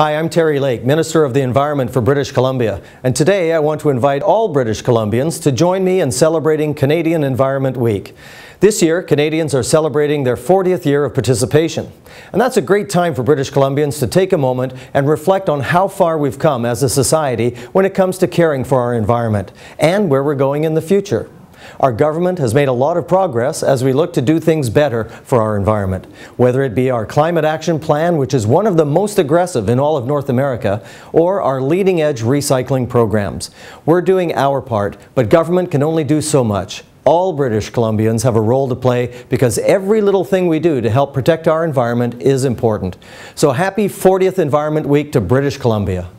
Hi, I'm Terry Lake, Minister of the Environment for British Columbia, and today I want to invite all British Columbians to join me in celebrating Canadian Environment Week. This year, Canadians are celebrating their 40th year of participation, and that's a great time for British Columbians to take a moment and reflect on how far we've come as a society when it comes to caring for our environment and where we're going in the future. Our government has made a lot of progress as we look to do things better for our environment, whether it be our Climate Action Plan, which is one of the most aggressive in all of North America, or our leading edge recycling programs. We're doing our part, but government can only do so much. All British Columbians have a role to play because every little thing we do to help protect our environment is important. So happy 40th Environment Week to British Columbia.